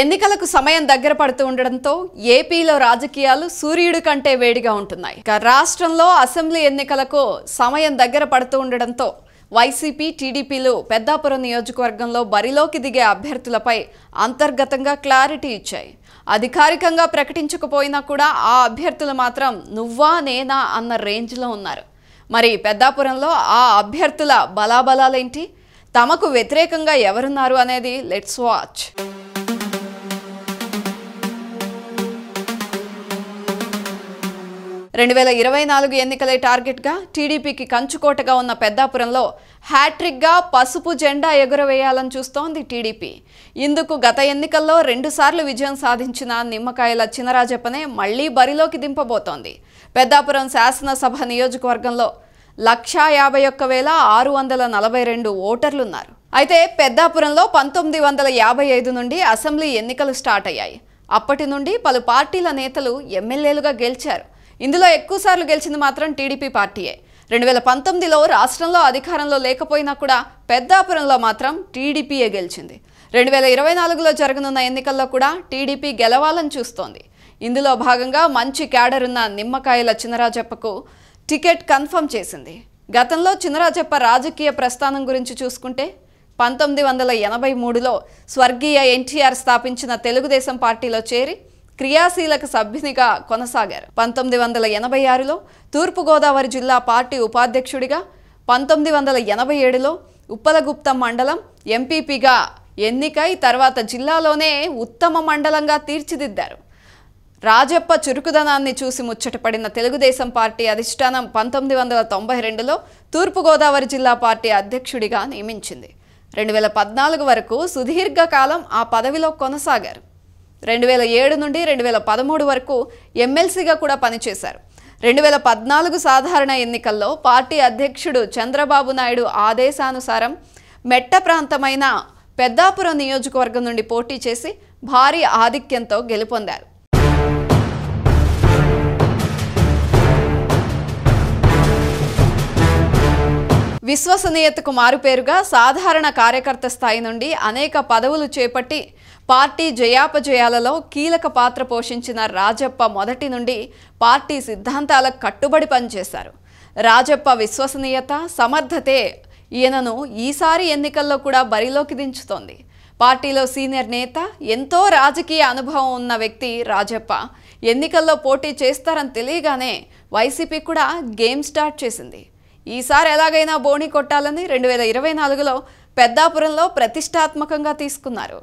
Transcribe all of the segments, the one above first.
ఎన్నికలకు సమయం దగ్గర పడుతూ ఉండడంతో ఏపీలో రాజకీయాలు సూర్యుడి కంటే వేడిగా ఉంటున్నాయి ఇక రాష్ట్రంలో అసెంబ్లీ ఎన్నికలకు సమయం దగ్గర పడుతూ ఉండడంతో వైసీపీ టీడీపీలు పెద్దాపురం నియోజకవర్గంలో బరిలోకి దిగే అభ్యర్థులపై అంతర్గతంగా క్లారిటీ ఇచ్చాయి అధికారికంగా ప్రకటించకపోయినా కూడా ఆ అభ్యర్థులు మాత్రం నువ్వా నేనా అన్న రేంజ్లో ఉన్నారు మరి పెద్దాపురంలో ఆ అభ్యర్థుల బలాబలాలేంటి తమకు వ్యతిరేకంగా ఎవరున్నారు అనేది లెట్స్ వాచ్ రెండు వేల ఇరవై నాలుగు ఎన్నికలే టార్గెట్గా టీడీపీకి కంచుకోటగా ఉన్న పెద్దాపురంలో హ్యాట్రిక్గా పసుపు జెండా ఎగురవేయాలని చూస్తోంది టీడీపీ ఇందుకు గత ఎన్నికల్లో రెండుసార్లు విజయం సాధించిన నిమ్మకాయల చినరాజప్పనే మళ్లీ బరిలోకి దింపబోతోంది పెద్దాపురం శాసనసభ నియోజకవర్గంలో లక్షా యాభై ఒక్క వేల ఆరు వందల నలభై రెండు ఓటర్లున్నారు అయితే పెద్దాపురంలో పంతొమ్మిది వందల యాభై ఐదు నుండి అసెంబ్లీ ఎన్నికలు స్టార్ట్ అయ్యాయి అప్పటి నుండి పలు పార్టీల నేతలు ఎమ్మెల్యేలుగా గెలిచారు ఇందులో ఎక్కువసార్లు గెలిచింది మాత్రం టీడీపీ పార్టీయే రెండు వేల పంతొమ్మిదిలో రాష్ట్రంలో అధికారంలో లేకపోయినా కూడా పెద్దాపురంలో మాత్రం టీడీపీయే గెలిచింది రెండు వేల ఇరవై నాలుగులో జరగనున్న ఎన్నికల్లో కూడా టీడీపీ గెలవాలని చూస్తోంది ఇందులో భాగంగా మంచి క్యాడర్ ఉన్న నిమ్మకాయల చినరాజప్పకు టికెట్ కన్ఫర్మ్ చేసింది గతంలో చినరాజప్ప రాజకీయ ప్రస్థానం గురించి చూసుకుంటే పంతొమ్మిది వందల ఎనభై మూడులో స్వర్గీయ ఎన్టీఆర్ స్థాపించిన తెలుగుదేశం పార్టీలో చేరి క్రియాశీలక సభ్యునిగా కొనసాగారు పంతొమ్మిది వందల ఎనభై ఆరులో తూర్పుగోదావరి జిల్లా పార్టీ ఉపాధ్యక్షుడిగా పంతొమ్మిది వందల ఎనభై ఏడులో ఉప్పలగుప్తం మండలం ఎంపీపీగా ఎన్నికై తర్వాత జిల్లాలోనే ఉత్తమ మండలంగా తీర్చిదిద్దారు రాజప్ప చురుకుదనాన్ని చూసి ముచ్చటపడిన తెలుగుదేశం పార్టీ అధిష్టానం పంతొమ్మిది వందల తొంభై రెండులో తూర్పుగోదావరి జిల్లా పార్టీ అధ్యక్షుడిగా నియమించింది రెండు వేల పద్నాలుగు వరకు సుదీర్ఘకాలం ఆ పదవిలో కొనసాగారు రెండు వేల ఏడు నుండి రెండు వేల పదమూడు వరకు ఎమ్మెల్సీగా కూడా పనిచేశారు రెండు వేల పద్నాలుగు సాధారణ ఎన్నికల్లో పార్టీ అధ్యక్షుడు చంద్రబాబు నాయుడు ఆదేశానుసారం మెట్ట ప్రాంతమైన పెద్దాపురం నియోజకవర్గం నుండి పోటీ చేసి భారీ ఆధిక్యంతో గెలుపొందారు విశ్వసనీయతకు మారుపేరుగా సాధారణ కార్యకర్త స్థాయి నుండి అనేక పదవులు చేపట్టి పార్టీ జయాపజయాలలో కీలక పాత్ర పోషించిన రాజప్ప మొదటి నుండి పార్టీ సిద్ధాంతాలకు కట్టుబడి పనిచేశారు రాజప్ప విశ్వసనీయత సమర్థతే ఈయనను ఈసారి ఎన్నికల్లో కూడా బరిలోకి దించుతోంది పార్టీలో సీనియర్ నేత ఎంతో రాజకీయ అనుభవం ఉన్న వ్యక్తి రాజప్ప ఎన్నికల్లో పోటీ చేస్తారని తెలియగానే వైసీపీ కూడా గేమ్ స్టార్ట్ చేసింది ఈసారి ఎలాగైనా బోణి కొట్టాలని రెండు వేల ఇరవై నాలుగులో పెద్దాపురంలో ప్రతిష్టాత్మకంగా తీసుకున్నారు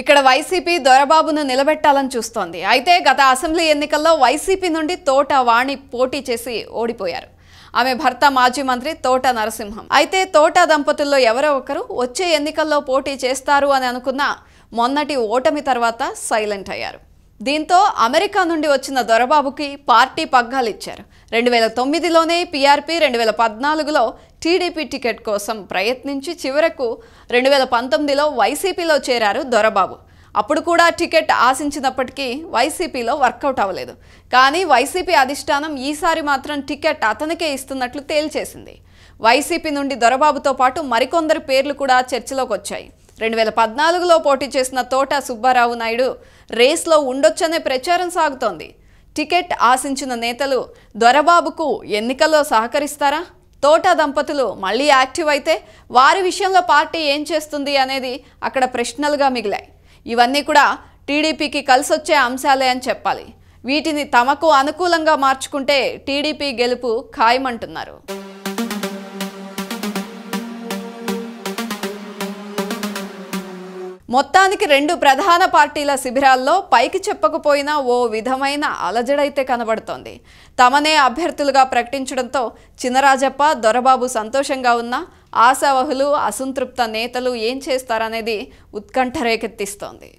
ఇక్కడ వైసీపీ దొరబాబును నిలబెట్టాలని చూస్తోంది అయితే గత అసెంబ్లీ ఎన్నికల్లో వైసీపీ నుండి తోట వాణి పోటీ చేసి ఓడిపోయారు ఆమె భర్త మాజీ మంత్రి తోట నరసింహం అయితే తోట దంపతుల్లో ఎవరో ఒకరు వచ్చే ఎన్నికల్లో పోటీ చేస్తారు అని అనుకున్న మొన్నటి ఓటమి తర్వాత సైలెంట్ అయ్యారు దీంతో అమెరికా నుండి వచ్చిన దొరబాబుకి పార్టీ పగ్గాలు ఇచ్చారు రెండు వేల తొమ్మిదిలోనే పీఆర్పీ రెండు వేల పద్నాలుగులో టీడీపీ టికెట్ కోసం ప్రయత్నించి చివరకు రెండు వేల పంతొమ్మిదిలో వైసీపీలో చేరారు దొరబాబు అప్పుడు కూడా టికెట్ ఆశించినప్పటికీ వైసీపీలో వర్కౌట్ అవ్వలేదు కానీ వైసీపీ అధిష్టానం ఈసారి మాత్రం టికెట్ అతనికే ఇస్తున్నట్లు తేల్చేసింది వైసీపీ నుండి దొరబాబుతో పాటు మరికొందరు పేర్లు కూడా చర్చలోకి వచ్చాయి రెండు వేల పద్నాలుగులో పోటీ చేసిన తోట సుబ్బారావు నాయుడు రేస్లో ఉండొచ్చనే ప్రచారం సాగుతోంది టికెట్ ఆశించిన నేతలు దొరబాబుకు ఎన్నికల్లో సహకరిస్తారా తోట దంపతులు మళ్ళీ యాక్టివ్ అయితే వారి విషయంలో పార్టీ ఏం చేస్తుంది అనేది అక్కడ ప్రశ్నలుగా మిగిలాయి ఇవన్నీ కూడా టీడీపీకి కలిసొచ్చే అంశాలే అని చెప్పాలి వీటిని తమకు అనుకూలంగా మార్చుకుంటే టీడీపీ గెలుపు ఖాయమంటున్నారు మొత్తానికి రెండు ప్రధాన పార్టీల శిబిరాల్లో పైకి చెప్పకపోయినా ఓ విధమైన అలజడైతే కనబడుతోంది తమనే అభ్యర్థులుగా ప్రకటించడంతో చినరాజప్ప దొరబాబు సంతోషంగా ఉన్న ఆశావహులు అసంతృప్త నేతలు ఏం చేస్తారనేది ఉత్కంఠ రేకెత్తిస్తోంది